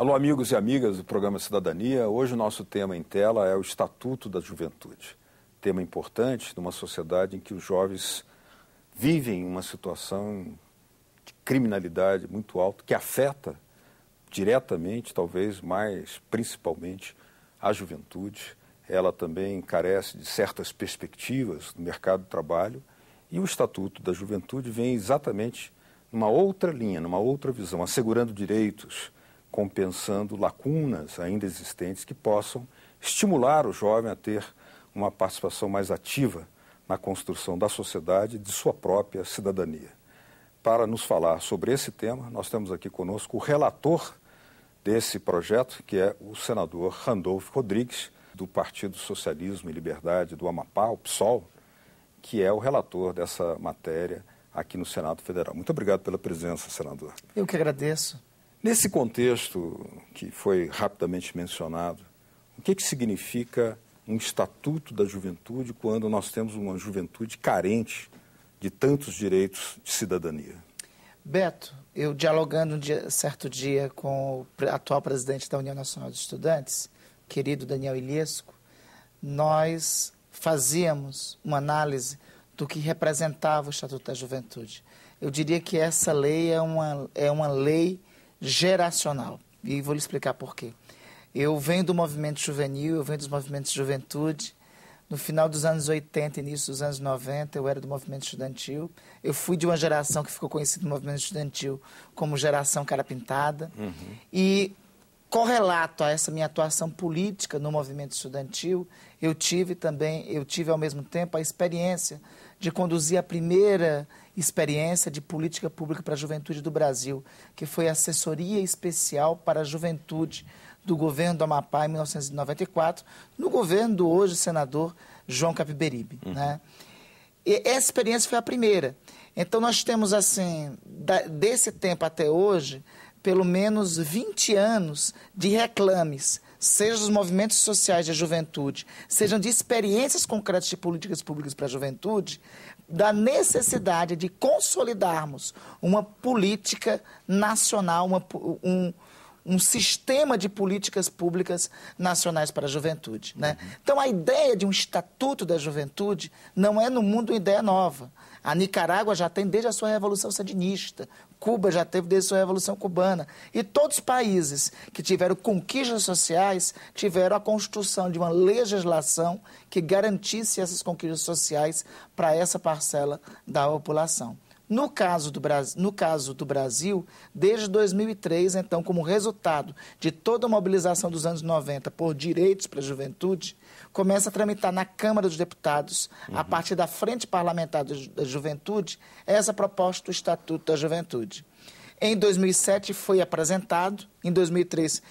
Alô, amigos e amigas do programa Cidadania. Hoje o nosso tema em tela é o Estatuto da Juventude. Tema importante numa sociedade em que os jovens vivem uma situação de criminalidade muito alta, que afeta diretamente, talvez mais principalmente, a juventude. Ela também carece de certas perspectivas no mercado de trabalho e o Estatuto da Juventude vem exatamente numa outra linha, numa outra visão, assegurando direitos compensando lacunas ainda existentes que possam estimular o jovem a ter uma participação mais ativa na construção da sociedade e de sua própria cidadania. Para nos falar sobre esse tema, nós temos aqui conosco o relator desse projeto, que é o senador Randolfo Rodrigues, do Partido Socialismo e Liberdade do Amapá, o PSOL, que é o relator dessa matéria aqui no Senado Federal. Muito obrigado pela presença, senador. Eu que agradeço. Nesse contexto que foi rapidamente mencionado, o que, que significa um estatuto da juventude quando nós temos uma juventude carente de tantos direitos de cidadania? Beto, eu dialogando um dia, certo dia com o atual presidente da União Nacional dos Estudantes, querido Daniel Ilhesco, nós fazíamos uma análise do que representava o Estatuto da Juventude. Eu diria que essa lei é uma, é uma lei geracional. E vou lhe explicar por quê. Eu venho do movimento juvenil, eu venho dos movimentos de juventude. No final dos anos 80 início dos anos 90, eu era do movimento estudantil. Eu fui de uma geração que ficou conhecida no movimento estudantil como geração cara pintada. Uhum. E correlato a essa minha atuação política no movimento estudantil, eu tive também, eu tive ao mesmo tempo a experiência de conduzir a primeira experiência de política pública para a juventude do Brasil, que foi a assessoria especial para a juventude do governo do Amapá em 1994, no governo do hoje senador João Capiberibe, uhum. né? E essa experiência foi a primeira. Então nós temos assim, da, desse tempo até hoje, pelo menos 20 anos de reclames, seja dos movimentos sociais da juventude, sejam de experiências concretas de políticas públicas para a juventude, da necessidade de consolidarmos uma política nacional, uma, um, um sistema de políticas públicas nacionais para a juventude. Né? Uhum. Então, a ideia de um estatuto da juventude não é, no mundo, uma ideia nova. A Nicarágua já tem desde a sua Revolução Sandinista, Cuba já teve desde a sua Revolução Cubana. E todos os países que tiveram conquistas sociais tiveram a construção de uma legislação que garantisse essas conquistas sociais para essa parcela da população. No caso, do Brasil, no caso do Brasil, desde 2003, então, como resultado de toda a mobilização dos anos 90 por direitos para a juventude, começa a tramitar na Câmara dos Deputados, uhum. a partir da Frente Parlamentar da Juventude, essa proposta do Estatuto da Juventude. Em 2007 foi apresentado, em 2003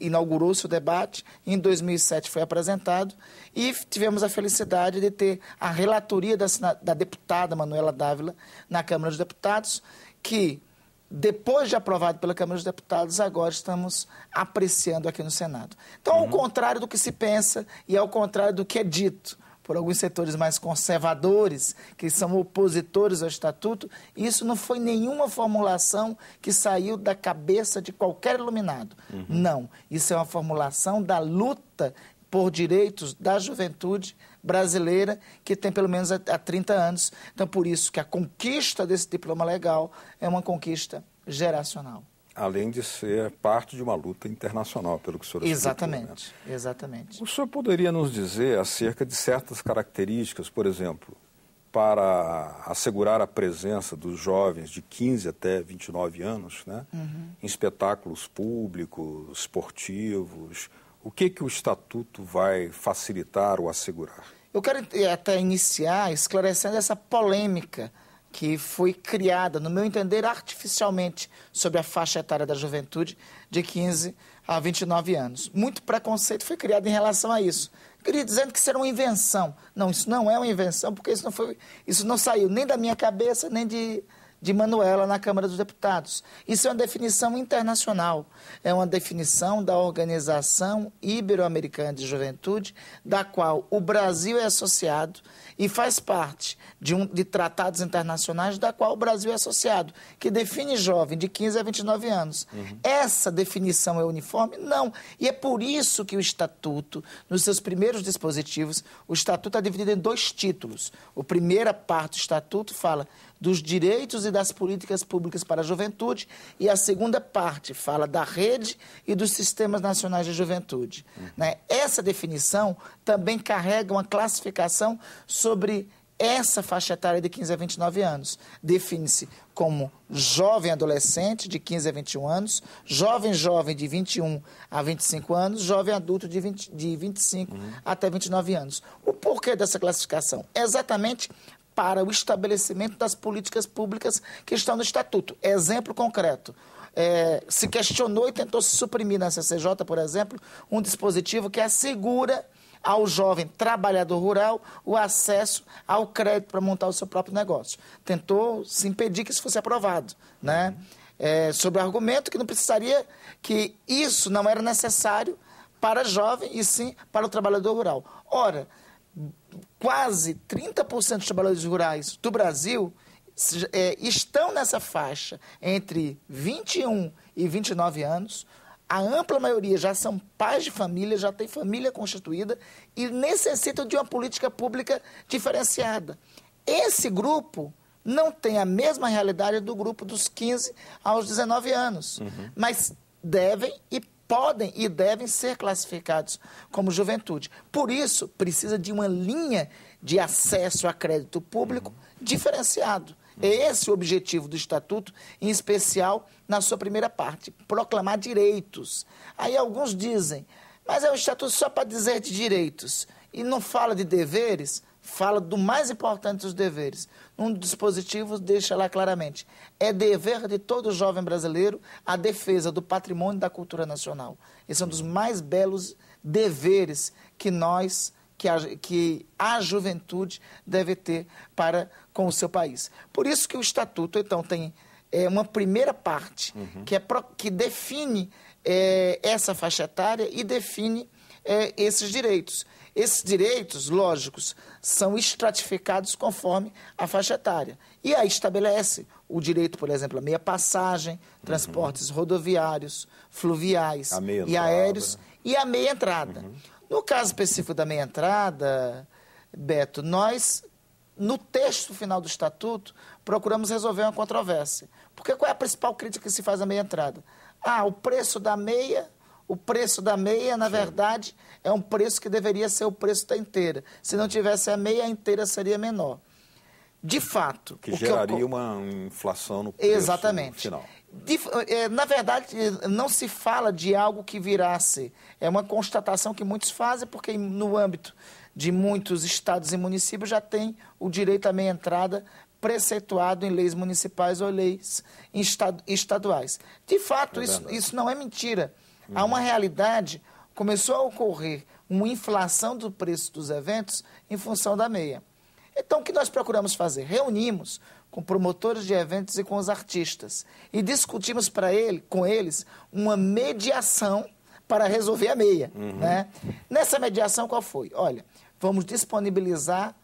inaugurou se o debate, em 2007 foi apresentado e tivemos a felicidade de ter a relatoria da, da deputada Manuela Dávila na Câmara dos Deputados, que depois de aprovado pela Câmara dos Deputados, agora estamos apreciando aqui no Senado. Então, uhum. ao contrário do que se pensa e ao contrário do que é dito, por alguns setores mais conservadores, que são opositores ao Estatuto, isso não foi nenhuma formulação que saiu da cabeça de qualquer iluminado. Uhum. Não. Isso é uma formulação da luta por direitos da juventude brasileira que tem pelo menos há 30 anos. Então, por isso que a conquista desse diploma legal é uma conquista geracional além de ser parte de uma luta internacional, pelo que o senhor né? Exatamente, né? exatamente. O senhor poderia nos dizer acerca de certas características, por exemplo, para assegurar a presença dos jovens de 15 até 29 anos, né, uhum. em espetáculos públicos, esportivos, o que que o estatuto vai facilitar ou assegurar? Eu quero eh, até iniciar esclarecendo essa polêmica que foi criada, no meu entender, artificialmente sobre a faixa etária da juventude de 15 a 29 anos. Muito preconceito foi criado em relação a isso. Queria dizendo que isso era uma invenção. Não, isso não é uma invenção, porque isso não foi, isso não saiu nem da minha cabeça, nem de de Manuela na Câmara dos Deputados. Isso é uma definição internacional, é uma definição da Organização Ibero-Americana de Juventude, da qual o Brasil é associado e faz parte de, um, de tratados internacionais da qual o Brasil é associado, que define jovem de 15 a 29 anos. Uhum. Essa definição é uniforme? Não. E é por isso que o Estatuto, nos seus primeiros dispositivos, o Estatuto é dividido em dois títulos. A primeira parte do Estatuto fala dos direitos e das políticas públicas para a juventude, e a segunda parte fala da rede e dos sistemas nacionais de juventude. Né? Essa definição também carrega uma classificação sobre essa faixa etária de 15 a 29 anos. Define-se como jovem adolescente de 15 a 21 anos, jovem jovem de 21 a 25 anos, jovem adulto de, 20, de 25 uhum. até 29 anos. O porquê dessa classificação? exatamente para o estabelecimento das políticas públicas que estão no Estatuto. Exemplo concreto. É, se questionou e tentou se suprimir na CCJ, por exemplo, um dispositivo que assegura ao jovem trabalhador rural o acesso ao crédito para montar o seu próprio negócio. Tentou se impedir que isso fosse aprovado, né? É, sobre o argumento que não precisaria, que isso não era necessário para jovem e sim para o trabalhador rural. Ora, quase 30% dos trabalhadores rurais do Brasil é, estão nessa faixa entre 21 e 29 anos. A ampla maioria já são pais de família, já tem família constituída e necessitam de uma política pública diferenciada. Esse grupo não tem a mesma realidade do grupo dos 15 aos 19 anos, uhum. mas devem e podem e devem ser classificados como juventude. Por isso, precisa de uma linha de acesso a crédito público diferenciado. É esse o objetivo do Estatuto, em especial na sua primeira parte, proclamar direitos. Aí alguns dizem, mas é o Estatuto só para dizer de direitos e não fala de deveres, fala do mais importante dos deveres num dispositivo deixa lá claramente. É dever de todo jovem brasileiro a defesa do patrimônio da cultura nacional. Esse é um dos mais belos deveres que nós, que a, que a juventude deve ter para com o seu país. Por isso que o Estatuto, então, tem é, uma primeira parte uhum. que, é, que define é, essa faixa etária e define é, esses direitos. Esses direitos, lógicos, são estratificados conforme a faixa etária. E aí estabelece o direito, por exemplo, à meia passagem, transportes uhum. rodoviários, fluviais e aéreos e a meia entrada. Uhum. No caso específico da meia entrada, Beto, nós, no texto final do estatuto, procuramos resolver uma controvérsia. Porque qual é a principal crítica que se faz à meia entrada? Ah, o preço da meia o preço da meia, na Sim. verdade, é um preço que deveria ser o preço da inteira. Se não tivesse a meia, a inteira seria menor. De fato. Que geraria que eu... uma inflação no preço Exatamente. final. De, é, na verdade, não se fala de algo que virasse. É uma constatação que muitos fazem, porque no âmbito de muitos estados e municípios já tem o direito à meia entrada preceituado em leis municipais ou leis estaduais. De fato, é isso, isso não é mentira. Há uma realidade, começou a ocorrer uma inflação do preço dos eventos em função da meia. Então, o que nós procuramos fazer? Reunimos com promotores de eventos e com os artistas e discutimos para ele, com eles, uma mediação para resolver a meia. Uhum. Né? Nessa mediação, qual foi? Olha, vamos disponibilizar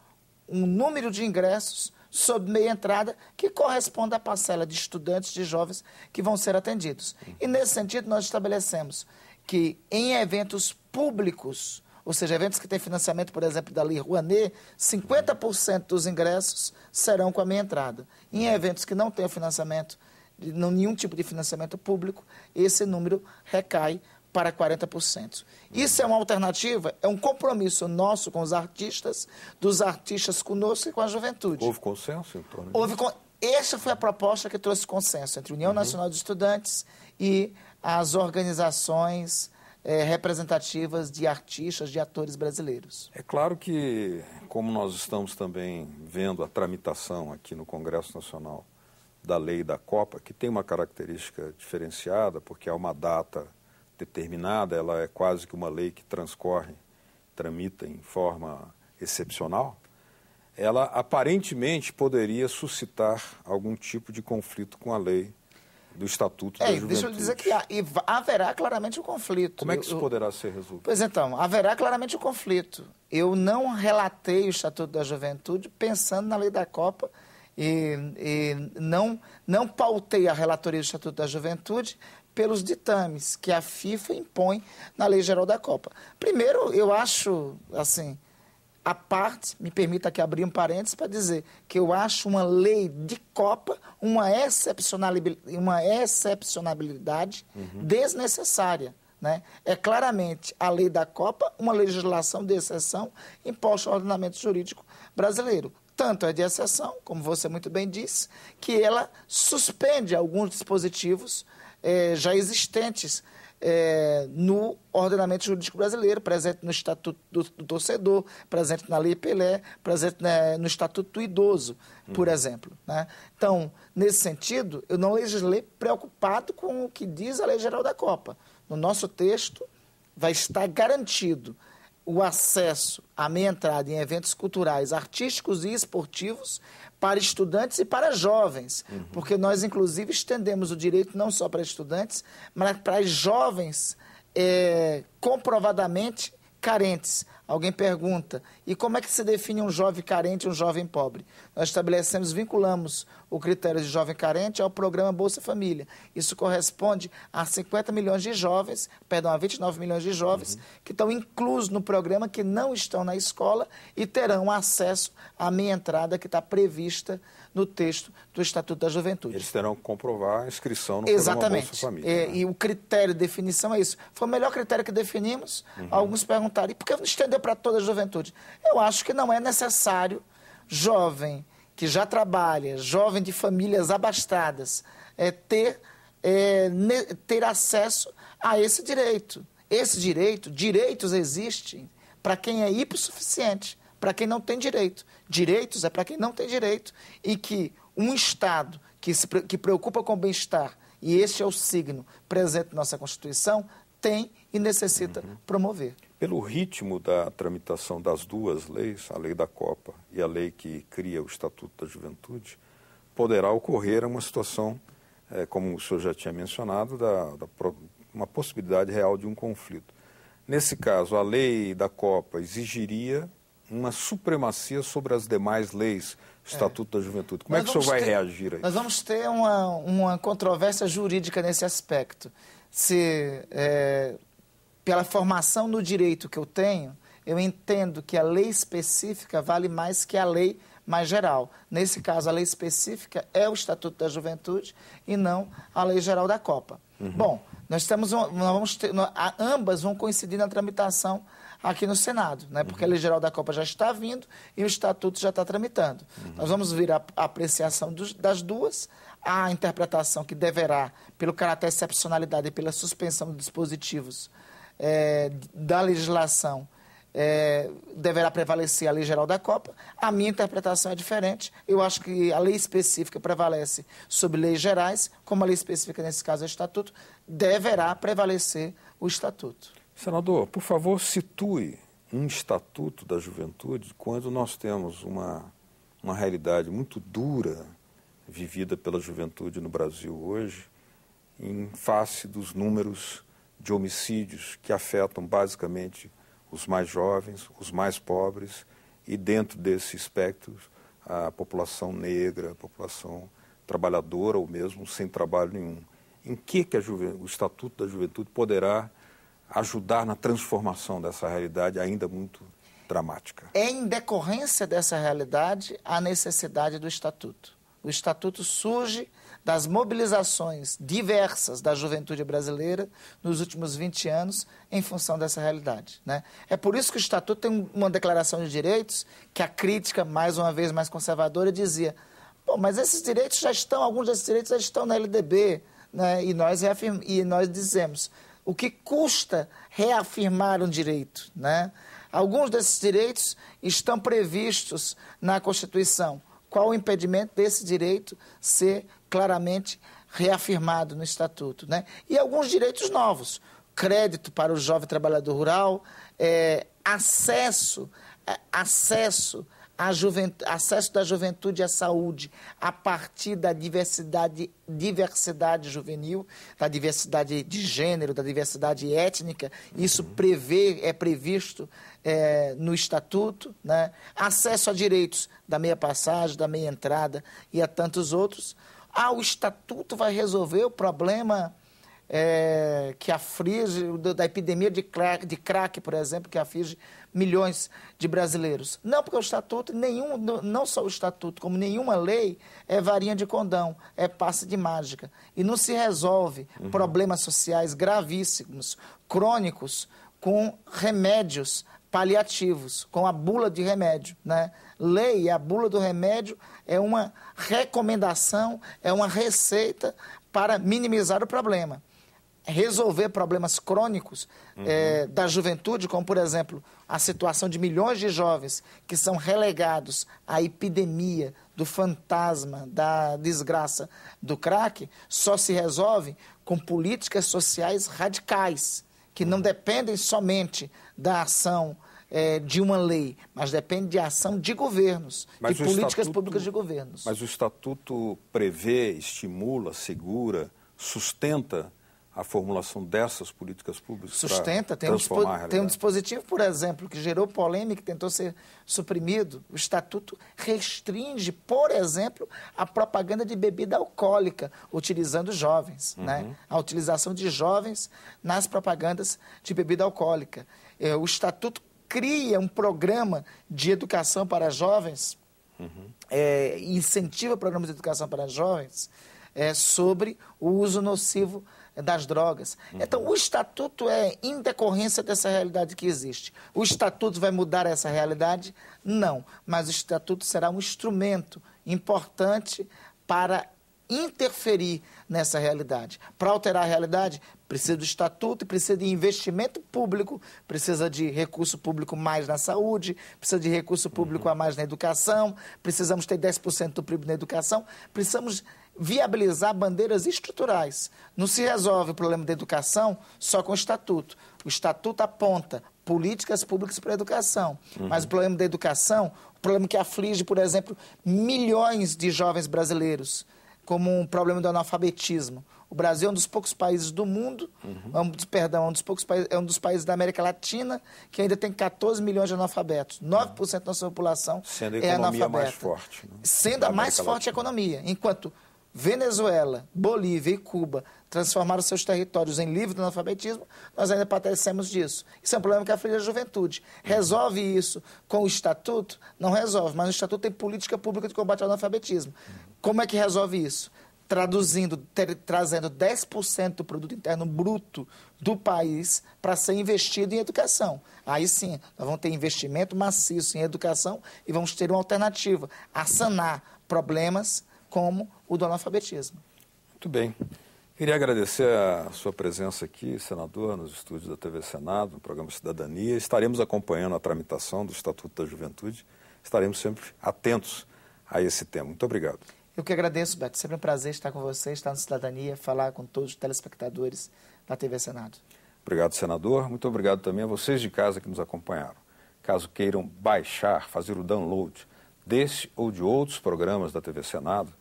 um número de ingressos sob meia entrada, que corresponde à parcela de estudantes, de jovens que vão ser atendidos. E nesse sentido, nós estabelecemos que em eventos públicos, ou seja, eventos que têm financiamento, por exemplo, da Lei Rouanet, 50% dos ingressos serão com a meia entrada. Em eventos que não têm financiamento, não, nenhum tipo de financiamento público, esse número recai para 40%. Isso é uma alternativa, é um compromisso nosso com os artistas, dos artistas conosco e com a juventude. Houve consenso em torno Houve con... Essa foi a proposta que trouxe consenso entre a União uhum. Nacional de Estudantes e as organizações eh, representativas de artistas, de atores brasileiros. É claro que, como nós estamos também vendo a tramitação aqui no Congresso Nacional da lei da Copa, que tem uma característica diferenciada, porque é uma data determinada, ela é quase que uma lei que transcorre, tramita em forma excepcional, ela aparentemente poderia suscitar algum tipo de conflito com a lei do Estatuto é, da Juventude. Deixa eu dizer que há, e haverá claramente um conflito. Como é que isso eu, poderá ser resolvido? Pois então, haverá claramente um conflito. Eu não relatei o Estatuto da Juventude pensando na lei da Copa, e, e não, não pautei a relatoria do Estatuto da Juventude pelos ditames que a FIFA impõe na Lei Geral da Copa. Primeiro, eu acho, assim, a parte, me permita aqui abrir um parênteses para dizer que eu acho uma lei de Copa uma, excepcionalidade, uma excepcionalidade uhum. desnecessária. Né? É claramente a lei da Copa uma legislação de exceção imposta ao ordenamento jurídico brasileiro. Tanto é de exceção, como você muito bem disse, que ela suspende alguns dispositivos eh, já existentes eh, no ordenamento jurídico brasileiro, presente no Estatuto do, do Torcedor, presente na Lei Pelé, presente né, no Estatuto do Idoso, hum. por uhum. exemplo. Né? Então, nesse sentido, eu não legislei preocupado com o que diz a Lei Geral da Copa. No nosso texto, vai estar garantido o acesso à minha entrada em eventos culturais, artísticos e esportivos para estudantes e para jovens, uhum. porque nós, inclusive, estendemos o direito não só para estudantes, mas para jovens é, comprovadamente carentes. Alguém pergunta: e como é que se define um jovem carente e um jovem pobre? Nós estabelecemos, vinculamos o critério de jovem carente ao programa Bolsa Família. Isso corresponde a 50 milhões de jovens, perdão, a 29 milhões de jovens uhum. que estão inclusos no programa, que não estão na escola e terão acesso à minha entrada que está prevista no texto do Estatuto da Juventude. Eles terão que comprovar a inscrição no Exatamente. Bolsa Família. É, né? E o critério de definição é isso. Foi o melhor critério que definimos. Uhum. Alguns perguntaram, e por que não estendeu para toda a juventude? Eu acho que não é necessário jovem que já trabalha, jovem de famílias abastadas, é, ter, é, ne, ter acesso a esse direito. Esse direito, direitos existem para quem é hipossuficiente para quem não tem direito. Direitos é para quem não tem direito. E que um Estado que se que preocupa com o bem-estar, e esse é o signo presente na nossa Constituição, tem e necessita uhum. promover. Pelo ritmo da tramitação das duas leis, a lei da Copa e a lei que cria o Estatuto da Juventude, poderá ocorrer uma situação, é, como o senhor já tinha mencionado, da, da, uma possibilidade real de um conflito. Nesse caso, a lei da Copa exigiria uma supremacia sobre as demais leis, é. Estatuto é. da Juventude. Como é nós é que o senhor vai ter, reagir a isso? Nós vamos ter uma, uma controvérsia jurídica nesse aspecto. Se, é, pela formação no direito que eu tenho, eu entendo que a lei específica vale mais que a lei mais geral. Nesse caso, a lei específica é o Estatuto da Juventude e não a Lei Geral da Copa. Uhum. Bom, nós temos um, nós vamos ter, nós, ambas vão coincidir na tramitação aqui no Senado, né? porque uhum. a Lei Geral da Copa já está vindo e o Estatuto já está tramitando. Uhum. Nós vamos vir a, a apreciação dos, das duas, a interpretação que deverá, pelo caráter de excepcionalidade e pela suspensão de dispositivos é, da legislação, é, deverá prevalecer a lei geral da Copa. A minha interpretação é diferente. Eu acho que a lei específica prevalece sobre leis gerais, como a lei específica, nesse caso, é o Estatuto, deverá prevalecer o Estatuto. Senador, por favor, situe um estatuto da juventude quando nós temos uma, uma realidade muito dura vivida pela juventude no Brasil hoje, em face dos números de homicídios que afetam basicamente os mais jovens, os mais pobres e, dentro desse espectro, a população negra, a população trabalhadora ou mesmo sem trabalho nenhum. Em que, que o Estatuto da Juventude poderá ajudar na transformação dessa realidade ainda muito dramática. É em decorrência dessa realidade a necessidade do Estatuto. O Estatuto surge das mobilizações diversas da juventude brasileira nos últimos 20 anos em função dessa realidade. Né? É por isso que o Estatuto tem uma declaração de direitos que a crítica, mais uma vez mais conservadora, dizia: bom, mas esses direitos já estão, alguns desses direitos já estão na LDB. Né? E, nós reafirma, e nós dizemos: o que custa reafirmar um direito. Né? Alguns desses direitos estão previstos na Constituição. Qual o impedimento desse direito ser claramente reafirmado no Estatuto? Né? E alguns direitos novos. Crédito para o jovem trabalhador rural, é, acesso, é, acesso acesso da juventude à saúde a partir da diversidade, diversidade juvenil, da diversidade de gênero, da diversidade étnica. Isso uhum. prevê, é previsto é, no Estatuto. Né? Acesso a direitos da meia passagem, da meia entrada e a tantos outros. Ah, o Estatuto vai resolver o problema é, que aflige, da epidemia de crack, de crack, por exemplo, que aflige milhões de brasileiros. Não, porque o estatuto, nenhum, não só o estatuto, como nenhuma lei é varinha de condão, é passe de mágica. E não se resolve uhum. problemas sociais gravíssimos, crônicos, com remédios paliativos, com a bula de remédio. Né? Lei, a bula do remédio é uma recomendação, é uma receita para minimizar o problema resolver problemas crônicos uhum. é, da juventude, como, por exemplo, a situação de milhões de jovens que são relegados à epidemia do fantasma, da desgraça do crack, só se resolve com políticas sociais radicais, que não uhum. dependem somente da ação é, de uma lei, mas depende de ação de governos, mas de políticas estatuto, públicas de governos. Mas o Estatuto prevê, estimula, segura, sustenta a formulação dessas políticas públicas sustenta tem um, tem um dispositivo por exemplo que gerou polêmica tentou ser suprimido o estatuto restringe por exemplo a propaganda de bebida alcoólica utilizando jovens uhum. né a utilização de jovens nas propagandas de bebida alcoólica é, o estatuto cria um programa de educação para jovens uhum. é, incentiva programas de educação para jovens é, sobre o uso nocivo uhum das drogas. Uhum. Então, o estatuto é em decorrência dessa realidade que existe. O estatuto vai mudar essa realidade? Não, mas o estatuto será um instrumento importante para interferir nessa realidade. Para alterar a realidade, precisa do estatuto, precisa de investimento público, precisa de recurso público mais na saúde, precisa de recurso público uhum. a mais na educação, precisamos ter 10% do PIB na educação, precisamos viabilizar bandeiras estruturais. Não se resolve o problema da educação só com o estatuto. O estatuto aponta políticas públicas para a educação, uhum. mas o problema da educação, o problema que aflige, por exemplo, milhões de jovens brasileiros, como um problema do analfabetismo. O Brasil é um dos poucos países do mundo, uhum. um dos, perdão, um dos poucos é um dos países da América Latina que ainda tem 14 milhões de analfabetos. 9% da nossa população Sendo a é economia mais forte. Né? Sendo a mais forte economia. Enquanto Venezuela, Bolívia e Cuba transformaram seus territórios em livre do analfabetismo, nós ainda padecemos disso. Isso é um problema que aflige a juventude. Resolve isso com o Estatuto? Não resolve, mas o Estatuto tem política pública de combate ao analfabetismo. Como é que resolve isso? Traduzindo, ter, trazendo 10% do produto interno bruto do país para ser investido em educação. Aí sim, nós vamos ter investimento maciço em educação e vamos ter uma alternativa a sanar problemas como o do analfabetismo. Muito bem. Queria agradecer a sua presença aqui, senador, nos estúdios da TV Senado, no programa Cidadania. Estaremos acompanhando a tramitação do Estatuto da Juventude. Estaremos sempre atentos a esse tema. Muito obrigado. Eu que agradeço, Beto. Sempre um prazer estar com você, estar no Cidadania, falar com todos os telespectadores da TV Senado. Obrigado, senador. Muito obrigado também a vocês de casa que nos acompanharam. Caso queiram baixar, fazer o download desse ou de outros programas da TV Senado,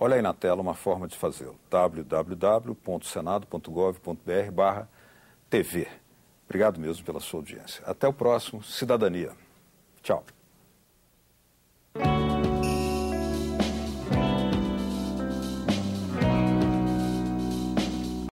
Olha aí na tela uma forma de fazê-lo: www.senado.gov.br/tv. Obrigado mesmo pela sua audiência. Até o próximo Cidadania. Tchau.